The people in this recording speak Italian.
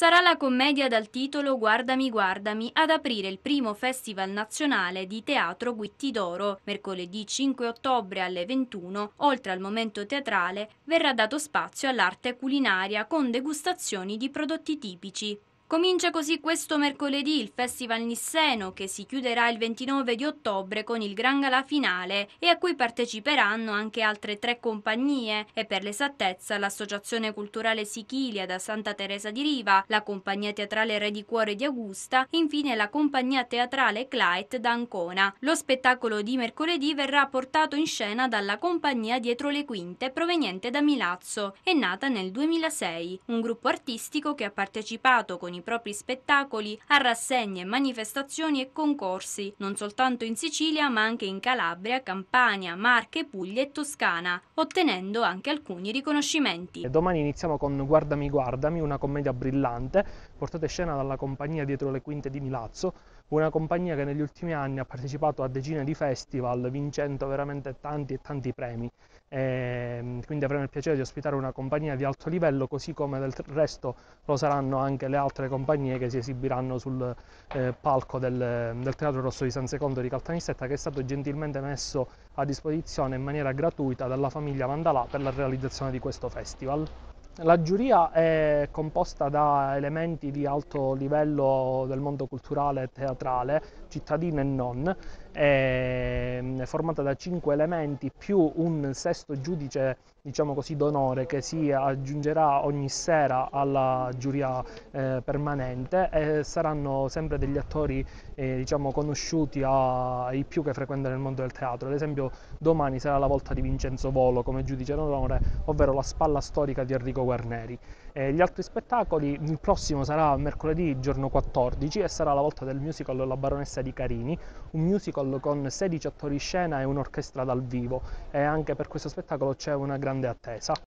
sarà la commedia dal titolo Guardami guardami ad aprire il primo Festival Nazionale di Teatro Guitti d'Oro. Mercoledì 5 ottobre alle 21, oltre al momento teatrale, verrà dato spazio all'arte culinaria con degustazioni di prodotti tipici. Comincia così questo mercoledì il Festival Nisseno che si chiuderà il 29 di ottobre con il Gran Gala finale e a cui parteciperanno anche altre tre compagnie e per l'esattezza l'Associazione Culturale Sichilia da Santa Teresa di Riva, la Compagnia Teatrale Re di Cuore di Augusta e infine la Compagnia Teatrale Clyde da Ancona. Lo spettacolo di mercoledì verrà portato in scena dalla Compagnia Dietro le Quinte proveniente da Milazzo, e nata nel 2006, un gruppo artistico che ha partecipato con i i propri spettacoli a rassegne, manifestazioni e concorsi, non soltanto in Sicilia ma anche in Calabria, Campania, Marche, Puglia e Toscana, ottenendo anche alcuni riconoscimenti. Domani iniziamo con Guardami Guardami, una commedia brillante, portata in scena dalla compagnia dietro le quinte di Milazzo, una compagnia che negli ultimi anni ha partecipato a decine di festival, vincendo veramente tanti e tanti premi. E ehm, quindi avremo il piacere di ospitare una compagnia di alto livello, così come del resto lo saranno anche le altre compagnie che si esibiranno sul eh, palco del, del, Teatro Rosso di San Secondo di Caltanissetta che è stato gentilmente messo a disposizione in maniera gratuita dalla famiglia Vandalà per la realizzazione di questo festival. La giuria è composta da elementi di alto livello del mondo culturale e teatrale, cittadini e non, mm, è formata da cinque elementi più un sesto giudice, diciamo così, d'onore che si aggiungerà ogni sera alla giuria eh, permanente e saranno sempre degli attori, eh, diciamo, conosciuti ai più che frequentano il mondo del teatro. Ad esempio, domani sarà la volta di Vincenzo Volo come giudice d'onore, ovvero la spalla storica di Enrico Guarneri. Eh, gli altri spettacoli, il prossimo sarà mercoledì giorno 14 e sarà la volta del musical La Baronessa di Carini, un musical con 16 attori in scena e un'orchestra dal vivo e anche per questo spettacolo c'è una grande attesa.